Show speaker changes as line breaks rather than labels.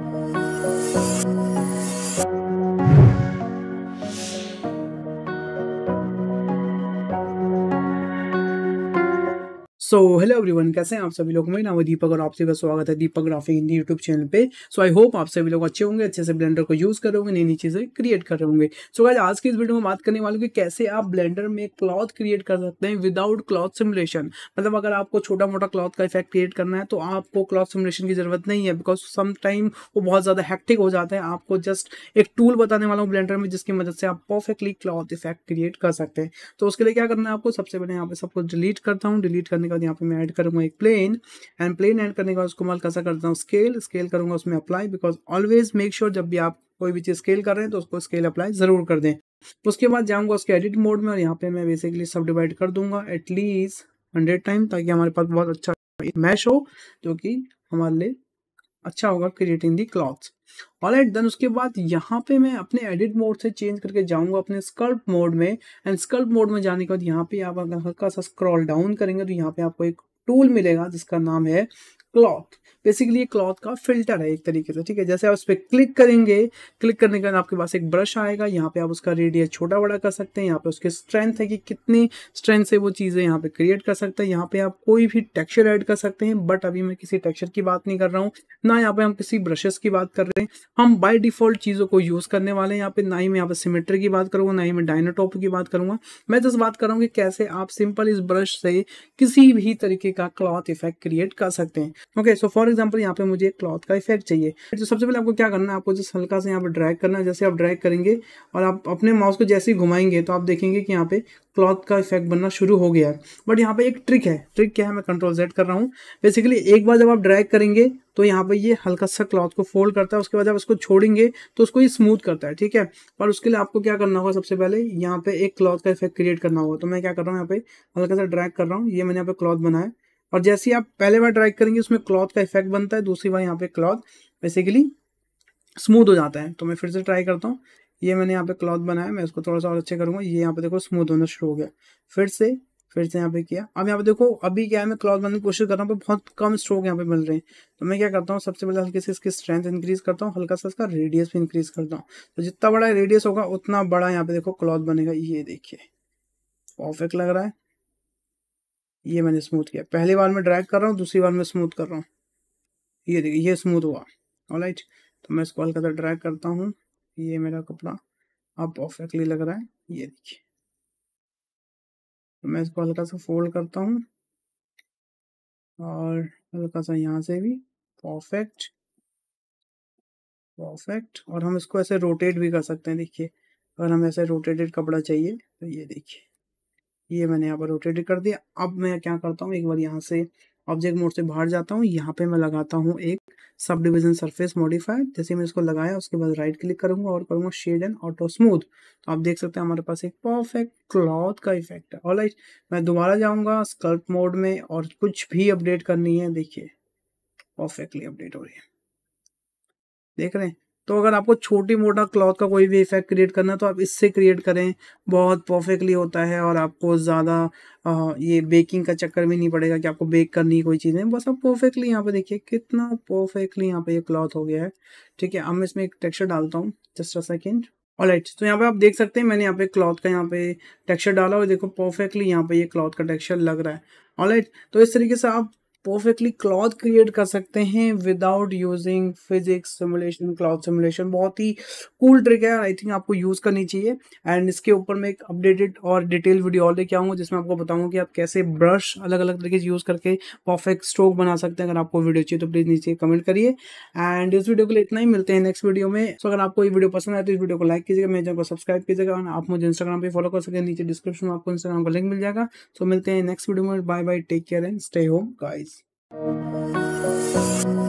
嗯。सो hello everyone कैसे हैं आप सभी लोग मेरे नाम है दीपक और आप सभी का स्वागत है Deepak graphic Hindi YouTube channel पे सो आई होप आप सभी लोग अच्छे होंगे अच्छे से ब्लेंडर को यूज़ कर होंगे नई नई चीज़ें क्रिएट कर रहे होंगे सो so, आज की इस वीडियो में बात करने वाले कि कैसे आप ब्लेंडर में क्लॉथ क्रिएट कर सकते हैं विदाउट क्लॉथ सिमुलेशन मतलब अगर आपको छोटा मोटा क्लॉथ का इफेक्ट क्रिएट करना है तो आपको क्लॉथ सिमुलेशन की जरूरत नहीं है बिकॉज सम टाइम वो बहुत ज़्यादा हैक्टिक हो जाता है आपको जस्ट एक टूल बताने वाला हूँ ब्लेंडर में जिसकी मदद से आप परफेक्टली क्लॉथ इफेक्ट क्रिएट कर सकते हैं तो उसके लिए क्या करना है आपको सबसे पहले यहाँ पे सबको डिलीट करता हूँ डिलीट करने का बाद यहाँ पे मैं ऐड करूँगा एक प्लेन एंड प्लेन ऐड करने के बाद उसको मैं कैसा करता हूँ स्केल स्केल करूँगा उसमें apply because always make sure जब भी आप कोई भी चीज़ स्केल कर रहे हैं तो उसको स्केल अप्लाई ज़रूर कर दें उसके बाद जाऊँगा उसके एडिट मोड में और यहाँ पर मैं बेसिकली सब डिवाइड कर दूंगा एटलीस्ट हंड्रेड टाइम ताकि हमारे पास बहुत अच्छा मैश हो जो कि हमारे लिए अच्छा होगा creating the clothes at then उसके बाद यहाँ पे मैं अपने एडिट मोड से चेंज करके जाऊंगा अपने स्कल्प मोड में एंड स्कल्प मोड में जाने के बाद यहाँ पे आप अगर हल्का सा स्क्रॉल डाउन करेंगे तो यहाँ पे आपको एक टूल मिलेगा जिसका नाम है क्लॉथ बेसिकली ये क्लॉथ का फिल्टर है एक तरीके से ठीक है जैसे आप उस पर क्लिक करेंगे क्लिक करने के बाद आपके पास एक ब्रश आएगा यहाँ पे आप उसका रेडियस छोटा बड़ा कर सकते हैं यहाँ पे उसके स्ट्रेंथ है कि कितनी स्ट्रेंथ से वो चीज़ें यहाँ पे क्रिएट कर सकते हैं यहाँ पे आप कोई भी टेक्स्चर ऐड कर सकते हैं बट अभी मैं किसी टेक्स्चर की बात नहीं कर रहा हूँ ना यहाँ पे हम किसी ब्रशेस की बात कर रहे हैं हम बाय डिफॉल्ट चीज़ों को यूज़ करने वाले हैं यहाँ पे ना ही मैं यहाँ पे सिमेट्री की बात करूँगा ना ही मैं डायनाटॉप की बात करूँगा मैं जस्ट बात कर रहा हूँ कि कैसे आप सिंपल इस ब्रश से किसी भी तरीके का क्लॉथ इफेक्ट क्रिएट कर सकते हैं ओके सो फॉर एग्जाम्पल यहाँ पे मुझे क्लॉथ का इफेक्ट चाहिए तो सबसे पहले आपको क्या करना है आपको जिस हल्का से यहाँ पर ड्रैग करना है जैसे आप ड्रैग करेंगे और आप अपने माउस को जैसे ही घुमाएंगे तो आप देखेंगे कि यहाँ पे क्लॉथ का इफेक्ट बनना शुरू हो गया है बट यहाँ पे एक ट्रिक है ट्रिक क्या है मैं कंट्रोल जेड कर रहा हूँ बेसिकली एक बार जब आप ड्रैग करेंगे तो यहाँ पे ये हल्का सा क्लॉथ को फोल्ड करता है उसके बाद आप इसको छोड़ेंगे तो उसको ये स्मूथ करता है ठीक है और उसके लिए आपको क्या करना होगा सबसे पहले यहाँ पे एक क्लॉथ का इफेक्ट क्रिएट करना होगा तो मैं क्या कर रहा हूँ यहाँ पे हल्का सा ड्रैग कर रहा हूँ ये मैंने यहाँ पे क्लॉथ बनाया और जैसे आप पहले बार ट्राई करेंगे उसमें क्लॉथ का इफेक्ट बनता है दूसरी बार यहाँ पे क्लॉथ बेसिकली स्मूथ हो जाता है तो मैं फिर से ट्राई करता हूँ ये मैंने यहाँ पे क्लॉथ बनाया मैं इसको थोड़ा सा और अच्छे करूँगा ये यहाँ पे देखो स्मूथ होना शुरू हो गया फिर से फिर से यहाँ पे किया अब यहाँ पे देखो अभी क्या है मैं क्लॉथ बनने की कोशिश कर रहा हूँ बहुत कम स्ट्रोक यहाँ पे मिल रहे हैं तो मैं क्या करता हूँ सबसे पहले हल्के से इसकी स्ट्रेंथ इंक्रीज करता हूँ हल्का सा इसका रेडियस भी इंक्रीज करता हूँ तो जितना बड़ा रेडियस होगा उतना बड़ा यहाँ पे देखो क्लॉथ बनेगा ये देखिए परफेक्ट लग रहा है ये मैंने स्मूथ किया पहली बार में ड्रैग कर रहा हूँ दूसरी बार में स्मूथ कर रहा हूँ ये देखिए ये स्मूथ हुआ ऑलराइट right? तो मैं इसको हल्का सा ड्रैग करता हूँ ये मेरा कपड़ा अब परफेक्टली लग रहा है ये देखिए तो मैं इसको हल्का सा फोल्ड करता हूँ और हल्का सा यहाँ से भी परफेक्ट परफेक्ट और हम इसको ऐसे रोटेट भी कर सकते हैं देखिए अगर हमें ऐसे रोटेटेड कपड़ा चाहिए तो ये देखिए ये मैंने यहाँ पर रोटेटेड कर दिया अब मैं क्या करता हूँ एक बार यहाँ से ऑब्जेक्ट मोड से बाहर जाता हूँ यहाँ पे मैं लगाता हूँ एक सब डिविजन सरफेस मॉडिफायर जैसे मैं इसको लगाया उसके बाद राइट क्लिक करूंगा और करूंगा शेड एंड ऑटो स्मूथ तो आप देख सकते हैं हमारे पास एक परफेक्ट क्लॉथ का इफेक्ट है ऑलराइट मैं दोबारा जाऊंगा स्कल्प मोड में और कुछ भी अपडेट करनी है देखिए परफेक्टली अपडेट हो रही है देख रहे हैं तो अगर आपको छोटी मोटा क्लॉथ का कोई भी इफेक्ट क्रिएट करना है तो आप इससे क्रिएट करें बहुत परफेक्टली होता है और आपको ज़्यादा ये बेकिंग का चक्कर भी नहीं पड़ेगा कि आपको बेक करनी है कोई चीज़ें बस आप परफेक्टली यहाँ पे देखिए कितना परफेक्टली यहाँ पे ये क्लॉथ हो गया है ठीक है अब मैं इसमें एक टेक्सचर डालता हूँ जस्ट अ सेकेंड ऑलराइट तो यहाँ पे आप देख सकते हैं मैंने यहाँ पे क्लॉथ का यहाँ पे टेक्सचर डाला और देखो परफेक्टली यहाँ पे ये क्लॉथ का टेक्सचर लग रहा है ऑलराइट तो इस तरीके से आप परफेक्टली क्लॉथ क्रिएट कर सकते हैं without using physics simulation cloth simulation बहुत ही कूल ट्रिक है आई थिंक आपको यूज़ करनी चाहिए एंड इसके ऊपर मैं एक अपडेटेड और डिटेल वीडियो और लेके आऊँगा जिसमें आपको बताऊँगा कि आप कैसे ब्रश अलग अलग तरीके से यूज़ करके परफेक्ट स्ट्रोक बना सकते हैं अगर आपको वीडियो चाहिए तो प्लीज़ नीचे कमेंट करिए एंड इस वीडियो के लिए इतना ही मिलते हैं नेक्स्ट वीडियो में सो so, अगर आपको ये वीडियो पसंद आए तो इस वीडियो को लाइक कीजिएगा मेरे चैनल को सब्सक्राइब कीजिएगा और आप मुझे इंस्टाग्राम पर फॉलो कर सकते हैं नीचे डिस्क्रिप्शन में आपको इंस्टाग्राम का लिंक मिल जाएगा सो मिलते हैं नेक्स्ट वीडियो में bye bye take care and stay home guys Thank you.